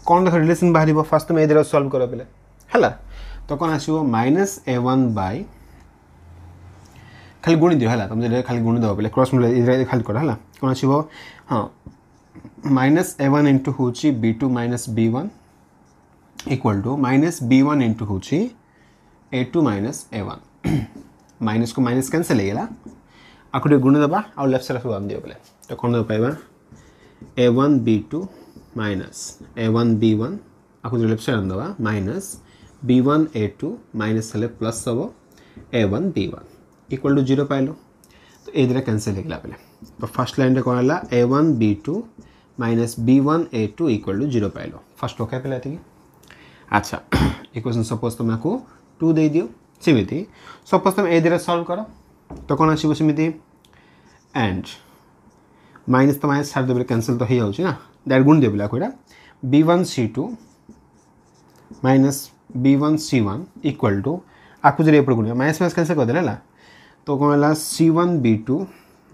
कौन देख relation बाहर फास्ट तुम ये सल्व कर पे है तो कौन आसो माइनस ए वन बै खाली गुणी दिव है तुम खाली गुणी दब पे क्रस खाली कर है कौन ଆସିବ ହଁ माइनस ए वन इंटू हूँ B two minus B one equal to minus B one into हूँ A two minus A one minus को माइनस कैनसल होगा आपको गुण दबा आउ लेफ्ट सैड वाम दिया तो कौन पाइबा A one B two minus A one B one आपको जो लेफ्ट सैड दबा minus B one A two minus हेल्ले प्लस हम A one B one equal to zero पाइल तो ये कैनसल होगा बोले இப்போ लाइन कौन है A one B two minus B one A two equal to zero पाइल फर्स्ट ओके पे अच्छा इक्वेशन सपोज तुम आपको टू दे दियो सेमिति सपोज तुम ए दिए सल्व कर তখন আসবে সেমিতি एंड माइनस तो माइनस सारे कैनसल तो हो जाए दैट गुण देवे आपको B one C two minus B one C one equal to आपको जो एपटे गुण माइनस माइनस कैंसिल करदे तो कौन है C one B two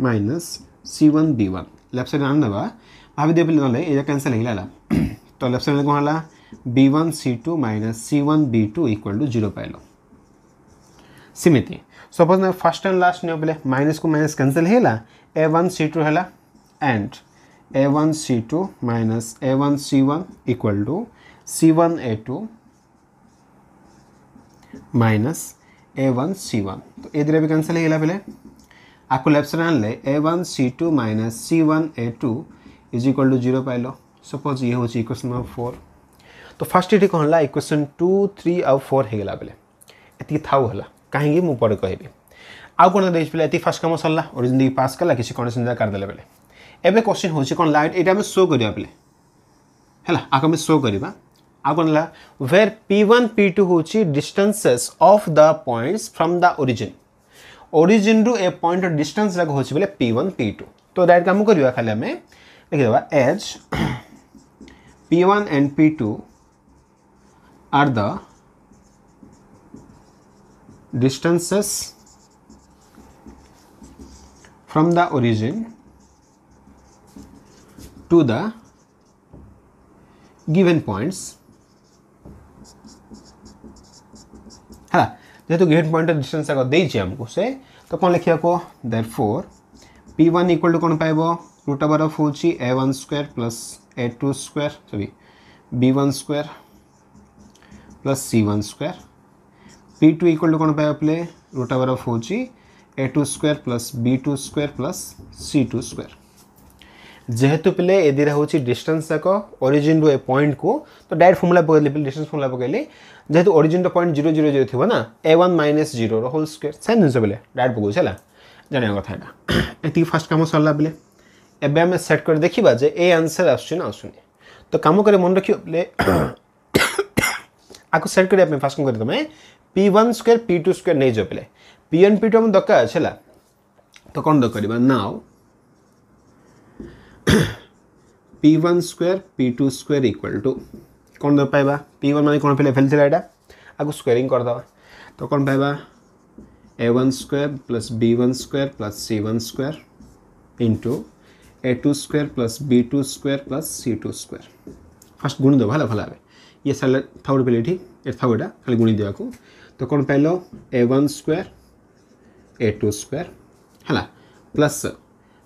minus C one B one left side आणून दवा हांवें देंपलें जालें हेज्या कॅन्सल हें लायला तो लेफ्ट सायडीन कोण आला B one C two minus C one B two equal to zero पायलो सिमिती सपोज ना फर्स्ट एंड लास्ट नेवपले माइनस को मायनस कॅन्सल हेला ए वन सी टू हेला and A one C two minus A one C one equal to C one A two minus A one C one तो ये भी cancel है पहले आपको लेफ्ट साइड आनले A one C two minus C one A two is equal to zero पाइल suppose ये हूँ इक्वेसन नंबर फोर तो फास्ट ये कौन है इक्वेसन टू थ्री आउ फोर होगा बेले ये थाउ है कहीं मुझे कह आउ कौन देखिए ये फास्ट कम सरला ओरिजिन देखिए पास कला किसी कंडीशन द्वारा करदे बेले एवं क्वेश्चन हूँ कौन लाइट ये आम शो करा बेले है शो करवा आउ कौन है where P one P two हूँ distances of the points from the origin origin रु ए पॉइंट डिस्टेंस जाक होची बोले पी टू तो डायरेक्ट काम करबा खाली हमें लिख देबा as p1 and two are the distances from the origin to the given points है जेहतु गेट पॉइंट डिस्टेंस जगह देखो से तो कौन लिखा को therefore P one equal to कौन पाइब रुट अफ अफ हूँ A one square plus A two square सरी B one square plus C one square P two equal to कौन पाइब प्ले रुट अफ अफ हूँ A two square plus B two square plus C two square जेहेतु पिले ये distance जाक origin रु ए पॉइंट को तो डायरेक्ट फर्मुला पकड़ी पे डिस्टेंस फर्मुला पकड़ी যাতে অরিজিনটা পয়েন্ট 0.000 থইবা না a1 - 0 র হোল স্কয়ার সেন নজবেলে ডাইরেক্ট গছলা জেনে কথা না এতিকে ফার্স্ট কামস হল লাগবিলে এবারে আমি সেট করে দেখিবা যে এ আনসার আসছুন না আসুনি তো কামো করে মন রাখিও প্লে আকু সেট করে আমি ফার্স্ট কাম করি তোমৈ p1 স্কয়ার p2 স্কয়ার নেজবেলে pnp তোম দকা আছেলা তো কোন দকরিবা নাও p1 square p2 square equal to कौन पाइबा पी ୱାନ୍ मैंने କ'ଣ ପିଲା ଏଫ୍ ଏଲ୍ ଥିଲା ଏଇଟା ଆକୁ ସ୍କୋୟାରିଂ କରିଦେବା ତ କ'ଣ ପାଇବା A one square plus B one square plus C one square into A two square plus B two square plus C two square first गुणी देव है भल ये सर था पे ये था खाली गुणी देवा तो कौन पाइल A one square A two square है प्लस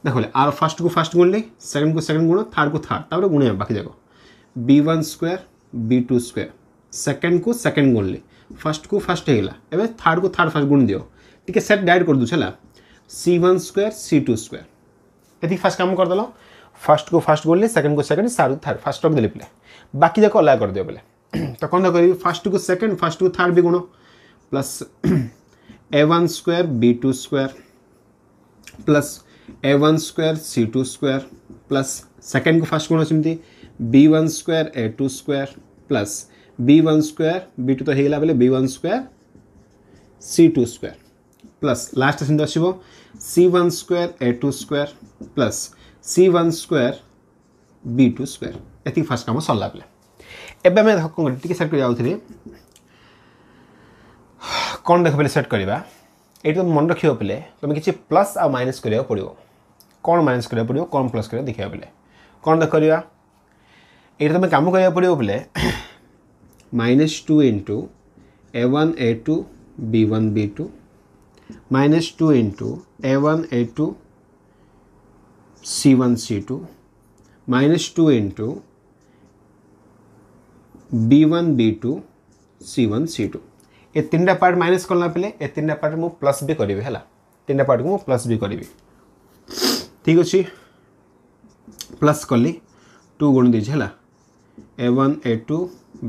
देख आर फास्ट को फास्ट गुणली सेकेंड को सेकेंड गुण थार्ड को थार्ड तापर बाकी जाक B one square B two square second को सेकेंड गुणले फर्स्ट को फर्स्ट होगा एवं थार्ड को थार्ड फर्स्ट गुण दियो टी सेट डायरेक्ट कर दूस है C one square C two square ये फास्ट कम करदेल फर्स्ट को फर्स्ट गुणले सेकेंड को सेकेंड सार्ड थार्ड फास्ट रखिदेली पे बाकी जाक अलग कर बोले तो कौन कर फास्ट को सेकेंड फास्ट को थार्ड भी गुण plus A one square B two square plus A one square C two square plus second को फास्ट गुण सेमती B one square A two square plus B one square B two तो ହେଇଗଲା ବେଲେ B one square C two square plus last ସେମିତି ଆସିବ C one square A two square plus C one square B two square ଏତିକି first କାମ ସରିଲା ବେଲେ ଏବେ ଆମେ ଦେଖ କ'ଣ ଟିକେ ସେଟ୍ କରି ଯାଉଥିଲି କ'ଣ ଦେଖ ବେଲେ ସେଟ୍ କରିବା ଏଇଠି ତୁମେ ମନେ ରଖିବ ବେଲେ ତୁମେ କିଛି ପ୍ଲସ୍ ଆଉ ମାଇନସ୍ କରିବାକୁ ପଡ଼ିବ କ'ଣ ମାଇନସ୍ କରିବାକୁ ପଡ଼ିବ କ'ଣ ପ୍ଲସ୍ କରିବାକୁ ଦେଖିବାକୁ ବେଲେ କ'ଣ ଦେଖ କରିବା ଏଇଠି ତୁମେ କାମ କରିବାକୁ ପଡ଼ିବ ବୋଲେ minus two into A one A two B one B two minus two into A one A two C one C two minus two into B one B two C one C two এ তিনটা part minus কলা পেলে এ তিনটা part মু plus B করিবি হলা তিনটা পার্টকে মু plus B করিবি ঠিক আছে প্লস কলি টু গুণ দিয়েছি হলা a1 a2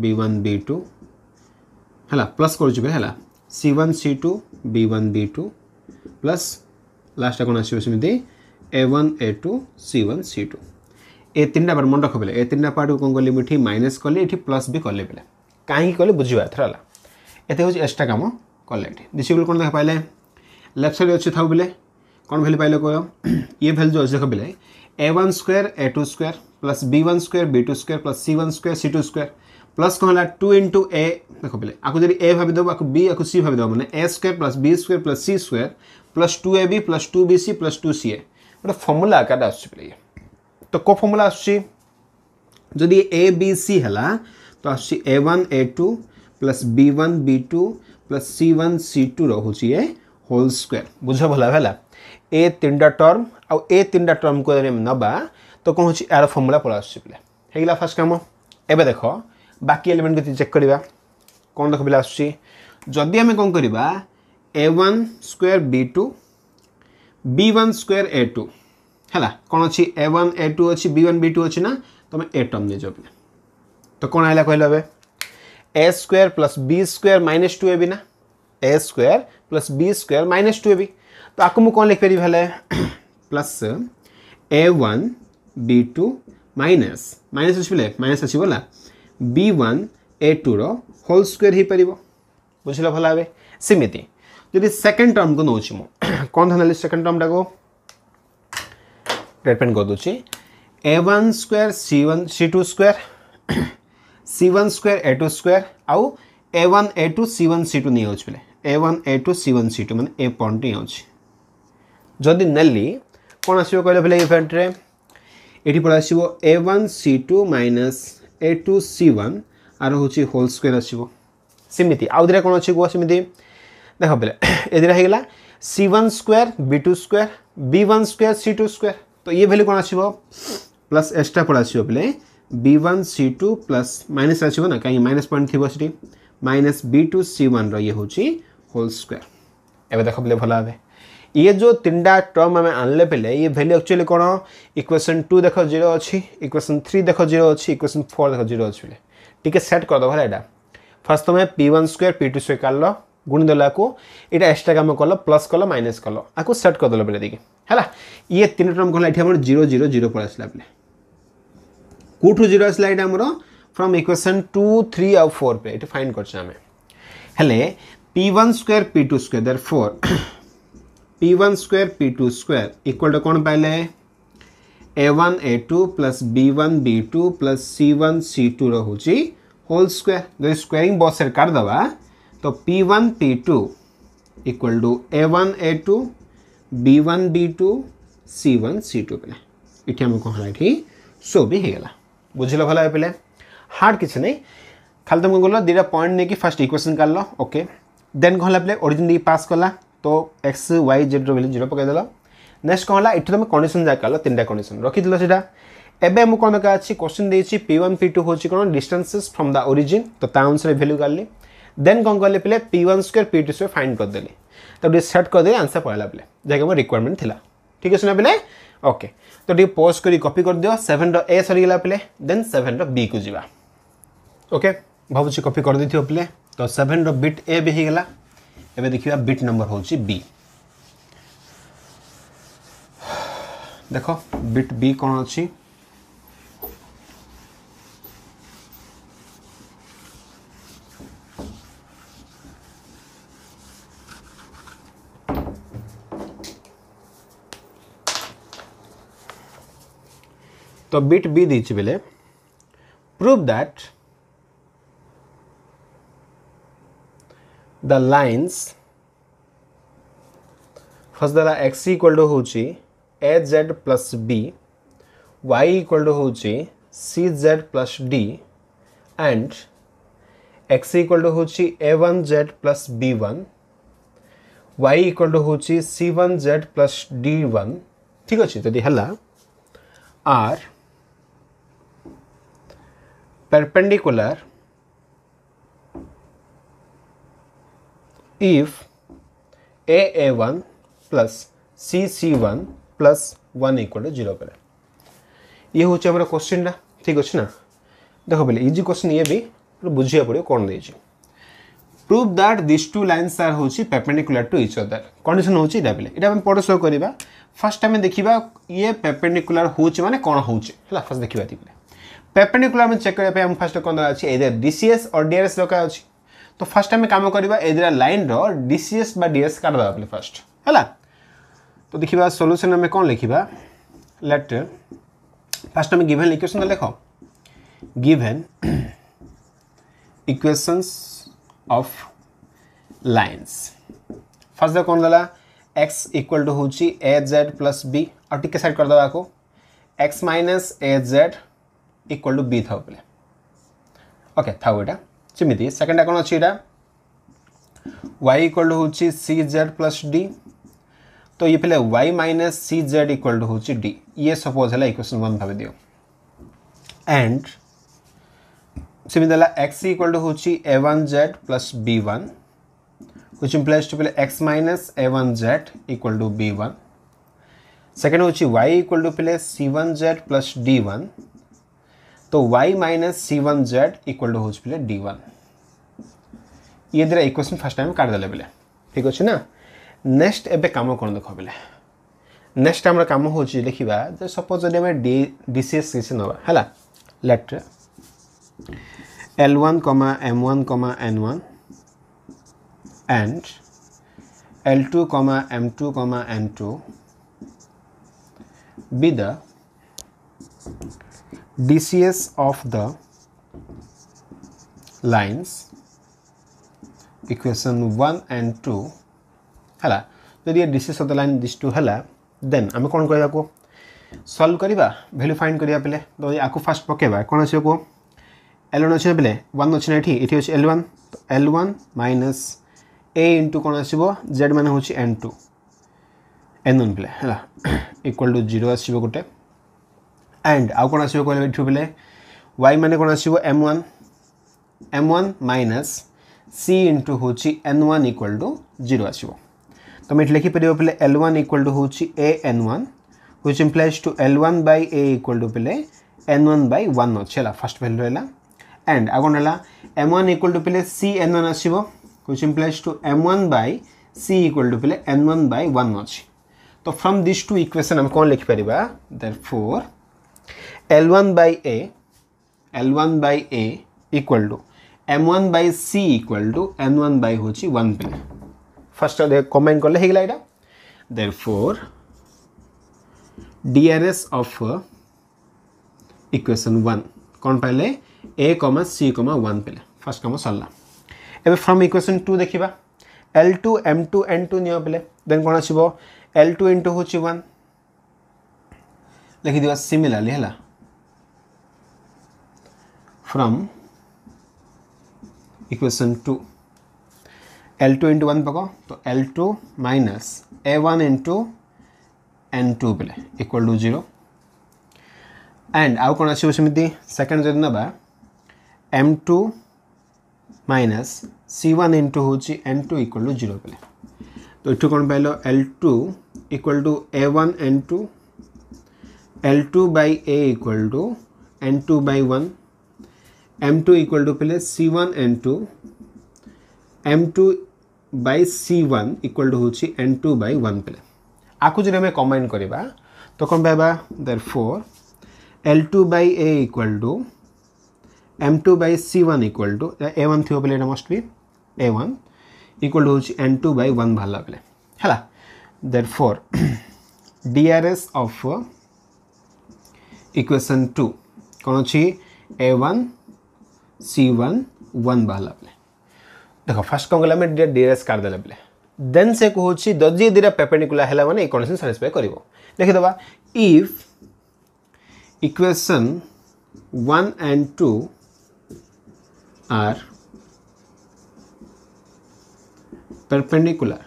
b1 b2 ହେଲା ପ୍ଲସ୍ କରୁଛୁ ହେଲା C one C two B one B two plus ଲାଷ୍ଟଟା କ'ଣ ଆସିବ ସେମିତି A one A two C one C two ଏ ତିନିଟା ପାର୍ଟ ମନେ ରଖିଲେ ଏ ତିନିଟା ପାର୍ଟକୁ କ'ଣ କଲି ମୁଁ ଏଠି ମାଇନସ୍ କଲି ଏଠି ପ୍ଲସ୍ ବି କଲି ପିଲା କାହିଁକି କଲି ବୁଝିବା ଏଥର ହେଲା ଏତେ ହେଉଛି ଏକ୍ସଟ୍ରା କାମ କଲେ ଏଠି ଦିଶିବୁଲ କ'ଣ ଦେଖା ପାଇଲେ ଲେଫ୍ଟ ସାଇଡ଼୍ ଅଛି ଥାଉ ବେଲେ କ'ଣ ଭ୍ୟାଲ୍ୟୁ ପାଇଲେ କହିବ ଇଏ ଭ୍ୟାଲ୍ୟୁ ଯେଉଁ ଅଛି ଦେଖ ବେଲେ A one square A two square plus B one square B two square plus C one square C two square plus कौन है टू इंटू ए देख पे आपको जब ए भाव आपको बी आपको सी भाव दब मैंने A square plus B square plus C square plus two A B plus two B C plus two C A गोटे फर्मुला आकार आसपे तो कौ फर्मुला आदि ए बी सी है तो आस one A two plus B one B two plus C one C two रोचे whole square बुझ भला है ଏ ତିନିଟା ଟର୍ମ ଆଉ ଏ ତିନିଟା ଟର୍ମକୁ ଯଦି ଆମେ ନେବା ତ କ'ଣ ହେଉଛି ଏହାର ଫର୍ମୁଲା ପଳେଇ ଆସୁଛି ପିଲା ହେଇଗଲା ଫାର୍ଷ୍ଟ କାମ ଏବେ ଦେଖ ବାକି ଏଲିମେଣ୍ଟ ଯଦି ଚେକ୍ କରିବା କ'ଣ ଦେଖ ପିଲା ଆସୁଛି ଯଦି ଆମେ କ'ଣ କରିବା A one square B two B one square A two ହେଲା କ'ଣ ଅଛି ଏ ୱାନ୍ ଏ ଟୁ ଅଛି ବି ୱାନ୍ ବି ଟୁ ଅଛି ନା ତୁମେ ଏ ଟର୍ମ ନେଇଯିବ ପିଲା ତ କ'ଣ ହେଲା କହିଲ ଏବେ A square plus B square minus two A भी ना A square plus B square minus two A भी तो आपको मुझे कौन लिख पारि है plus A one B two minus minus अच्छे बोले माइनस अच्छे बोला बी वन ए टूर होल स्क्वेयर हो पार बुझल भल भाव सेमती যদি সেকেন্ড টর্ম কু নেছি মু কম ধরি সেকেন্ড টর্মটা রেড পেন করদেছি A one square C one C two square C one square A two square আউ A one A two C one C two নিয়ে যাচ্ছে বলে A one A two C one C two মানে এ point নিয়ে যাচ্ছে ଯଦି ନେଲି କ'ଣ ଆସିବ କହିଲେ ପିଲା ଇଭେଣ୍ଟରେ ଏଠି ପଳେଇ ଆସିବ A one C two minus A two C one ଆର ହେଉଛି ହୋଲ୍ ସ୍କୋୟାର୍ ଆସିବ ସେମିତି ଆଉ ଦୁଇଟା କ'ଣ ଅଛି କୁହ ସେମିତି ଦେଖ ପିଲା ଏ ଦୁଇଟା ହେଇଗଲା C one square B two square B one square C two square ତ ଇଏ ଭ୍ୟାଲ୍ୟୁ କ'ଣ ଆସିବ ପ୍ଲସ୍ ଏକ୍ସଟ୍ରା ପଳେଇ ଆସିବ ପିଲେ B one C two plus minus ଆସିବ ନା କାହିଁକି ମାଇନସ୍ ପଏଣ୍ଟ ଥିବ ସେଠି ମାଇନସ୍ ବି ଟୁ ସି ୱାନ୍ର ଇଏ ହେଉଛି ହୋଲ୍ ସ୍କୋୟାର୍ ଏବେ ଦେଖ ପିଲେ ଭଲ ଭାବେ ये जो तीन टा टर्म आम आनले पे ये भैल्यू एक्चुअली कौन इक्वेसन टू देख जीरो अच्छी इक्वेसन थ्री देख जीरो अच्छी इक्वेसन फोर देख जीरो अच्छी बोले टी सेट करदेव है यहाँ फास्ट तुम्हें P one square P two square कर गुणदेला को यहाँ एक्सट्रा कम कल प्लस कल माइनस कल आपको सेट करदेल बोले देखिए है ये तीन टर्म कल ये जीरो जीरो जीरो पलि आसला बोले कौटू जीरो आसला ये आम फ्रम इक्वेसन टू थ्री आउ फोर पे ये फाइन करें P one square P two square therefore P one square P two square equal to कौन पहले A one A two plus B one B two plus C one C two रोच whole square जो squaring बहुत से करदे हाँ? तो P one P two equal to A one A two B one B to C one C two पे ये कहला है सो भी होगा बुझल भल पे हार्ड किसी ना खाली तुमको कल दुटा पॉइंट नहीं कि फास्ट इक्वेसन काल ओके देन कौन पे ओरिजिन पास कला तो एक्स वाई जेड्र भैल्यू जीरो पकईदेल नेक्स्ट कौन है ये तुम कंडीशन जहाँ कल तीन कंडीशन रखीद से एवं मुझे कौन दरकार अच्छी क्वेश्चन देती पी वन पी टू हूँ कौन डिस्टेंसेस फ्रम द ओरिजिन तो अनुसार भैल्यू काली देन कौन कले पे P one square P two square find करदेली तो सेट करदे आंसर पड़ा पे जैसे मोर रिक्वयरमेंट थी ठीक अच्छे ना पे ओके तो पोज कर कपि करदे सेवेन रे सरीगला पे देन सेवेन री को जी ओके भावुँ कपि दे पे तो सेभेन रिट ए भी होगा एवं देखिए बिट नंबर हूँ बी देख बिट बी कौन अच्छी तो बिट बी दी बेले prove that the lines first देखा एक्स इक्वल टू हूँ A Z plus B Y equal to हूँ C Z plus D and X equal to हूँ A one Z plus B one Y equal to हूँ C one Z plus D one ठीक अच्छे जदि है are perpendicular if AA1 plus C C one plus one equal to zero বেলে ইয়ে হচ্ছে আমার কোশ্চিনটা ঠিক আছে না দেখো বেলে ইজি কোশ্চিন ইয়ে বি বুঝিয়া পড়ে কোণ দিয়েছি prove that this two lines are হচ্ছে perpendicular to each other condition হচ্ছে এটা বেলে এটা আমি পরে শো করা ফার্স্ট আমি দেখিবা ইয়ে পেপেন্ডিকুলার হচ্ছে মানে কোণ হচ্ছে হল ফার্স্ট দেখিবা তি বেলে পেপেন্ডিকুলার আমি চেক করা আমি ফার্স্ট কোণ দেওয়া আছে এদের ডিসিএস অর ডিআরএস দরকার আছে তো ফার্স্ট ଆମେ କାମ କରିବା ଏ ଦୁଇଟା ଲାଇନ୍ର ଡି ସି ଏସ୍ ବା ଡି ଏସ୍ କାଢ଼ିଦେବା ବୋଲି ଫାର୍ଷ୍ଟ ହେଲା ତ ଦେଖିବା ସଲ୍ୟୁସନ୍ ଆମେ କ'ଣ ଲେଖିବା ଲେଟ୍ ଫାର୍ଷ୍ଟ ଆମେ ଗିଭେନ୍ ଇକ୍ୱେସନ୍ ଲେଖ given equations of lines first କ'ଣ ଦେଲା एक्स इक्वल टू हूँ ए जेड प्लस बी और टी सैड करदे आपको X minus A Z equal to B था बोले ओके था यहाँ जमी सेकेंड कौन अच्छे वाई इक्वल हूँ सी जेड प्लस डी तो ये पहले y minus C Z equal to हूँ डी ये सपोज है इक्वेशन वन भाव दि and same X equal to हूँ A one Z plus B one कुछ इम्प्लेज टू पहले X minus A one Z equal to B one second हूँ Y equal to पहले C one Z plus D one तो y minus C one Z equal to हूँ हो D one ये दिरा equation first time काटदे बोले ठीक अच्छे ना नेक्स्ट एवं कम कौन देख बेले नेक्स्ट आम कम हो देखा जो सपोज जब डी डी सी एस किसी ना है let L one comma M one comma N one and L two comma M two comma N two be DCS of the lines equation 1 and 2 ହେଲା ଯଦି ଏ DCS of the line this two ହେଲା then ଆମେ କ'ଣ କରିବା କୁହ solve କରିବା value find କରିବା ବେଲେ ତ ୟାକୁ ଫାର୍ଷ୍ଟ ପକାଇବା କ'ଣ ଆସିବ କୁହ ଏଲ୍ ୱାନ୍ ଅଛି ନା ବେଲେ ୱାନ୍ ଅଛି ନା ଏଠି ଏଠି ଅଛି ଏଲ୍ ୱାନ୍ ତ L one minus A into କ'ଣ ଆସିବ ଜେଡ଼୍ ମାନେ ହେଉଛି ଏନ୍ ଟୁ ଏନ୍ ୱାନ୍ ବେଲେ ହେଲା ଇକ୍ୱାଲ୍ ଟୁ ଜିରୋ ଆସିବ ଗୋଟେ ଆଣ୍ଡ ଆଉ କ'ଣ ଆସିବ କହିଲେ ଏଠୁ ପିଲେ ୱାଇ ମାନେ କ'ଣ ଆସିବ M one M one minus C into ହେଉଛି N one equal to zero ଆସିବ ତୁମେ ଏଠି ଲେଖିପାରିବ ପିଲେ ଏଲ୍ ୱାନ୍ ଇକ୍ୱାଲ୍ ଟୁ ହେଉଛି A N one which implies to L1 by A equal to pile N1 by 1 ଅଛି ହେଲା ଫାର୍ଷ୍ଟ ଭ୍ୟାଲ୍ୟୁ ରହିଲା and ଆଉ କ'ଣ ହେଲା M1 equal to pile C N1 ଆସିବ which implies to M1 by C equal to pile N1 by 1 ଅଛି ତ from this two equation ଆମେ କ'ଣ ଲେଖିପାରିବା therefore L1 by A, L1 by A equal to M1 by C equal to N1 by होची 1 पे first अधे combine करले हेगला एटा therefore DRS of equation 1 कोन पाले A कॉमा C कॉमा 1 पे फर्स्ट काम सरला एबे फ्रॉम इक्वेशन 2 देखिबा L2 M2 N2 नियो पेले देन कोन आछिबो L2 into होची 1 ଲେଖିଦେବା ସିମିଲାରଲି ହେଲା from equation two L two into one पक तो L two minus A one into N two बेले इक्वाल टू जीरो एंड आउ कौन आसमि सेकेंड जब ना M two minus C one into हूँ N two equal to zero बोले तो यू कौन पाइल L two equal to A one N two L2 by A equal to N2 by 1, M2 equal to পেলে C1 N2, M2 by C1 equal to হচ্ছে N2 by 1 পেলে আকু যদি আমি কম্বাইন করিবা তখন পাইবা therefore L2 by A equal to M2 by C1 equal to A1 থিও পেলে এটা must be A1 equal to হচ্ছে N2 by 1 ভালো পেলে হ্যাঁ therefore DRS of equation two कौन अच्छी A one C one one बाहर देख फास्ट कौन गला डिरेस करदे बोले देन से कहूँ जदि दुटा पेपेडिकुला है मैंने कंडीशन साटिस्फाए कर देखीदे if equation one and two are perpendicular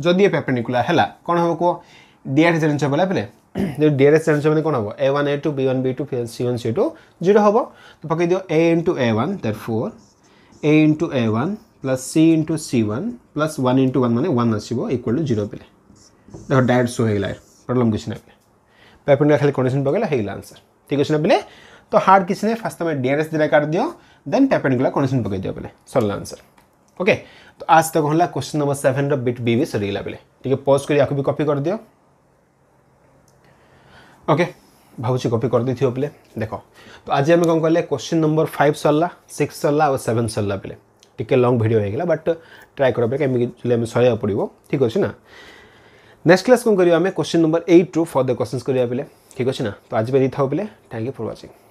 जदि ये पेपेडिकुला है कौन हम कह डीआर चेंज हम बोला पे যদি ডিৰেক্ট চেঞ্জ হয় মানে কোন হ'ব এ ওৱান এ two B one B two C one C two zero' হ'ব পকি দিয়ক এ into A one that four A into A one plus C into C one plus one into one মানে one আছিব equal to zero' পিলে দেখ direct show' হৈ গ'লে problem গৈছে নাই পেপাৰ খালি কণ্ডিশ্যন পকাইলে হৈ গ'লে আনচাৰ ঠিক আছে নাপিলে তো হাৰ্ড কিছু নাই ফাৰ্ষ্ট তুমি ডিৰেক্ট দিলে কাৰ্ড দিয় দেন পেপাৰ কণ্ডিশ্যন পকাই দিয় বোলে চলিলে আনচাৰ ওকে তো আজ তক হ'লে question number seven bit B B চলি গ'লে বোলে ঠিক আছে পজ কৰি আকৌ বি কপি কৰি দিয়ক ओके ଭାବୁଛି କପି କରିଦେଇଥିବ ପିଲେ ଦେଖ ତ ଆଜି ଆମେ କ'ଣ କଲେ କ୍ୱେଶ୍ଚିନ୍ ନମ୍ବର ଫାଇଭ୍ ସରିଲା ସିକ୍ସ ସରିଲା ଆଉ ସେଭେନ୍ ସରିଲା ପିଲେ ଟିକେ ଲଙ୍ଗ୍ ଭିଡ଼ିଓ ହେଇଗଲା ବଟ୍ ଟ୍ରାଏ କରିବା ପାଇଁ କେମିତି ଆମେ ସରିବାକୁ ପଡ଼ିବ ଠିକ୍ ଅଛି ନା ନେକ୍ସଟ କ୍ଲାସ୍ କ'ଣ କରିବା ଆମେ କ୍ୱେଶ୍ଚିନ୍ ନମ୍ବର ଏଇଟ୍ରୁ ଫର୍ଦର କ୍ୱେଶ୍ଚିନ୍ସ କରିବା ପିଲେ ଠିକ୍ ଅଛି ନା ତ ଆଜି ପାଇଁ ଦେଇଥାଉ ପିଲେ ଥ୍ୟାଙ୍କ ୟୁ ଫର୍ ୱାଚିଂ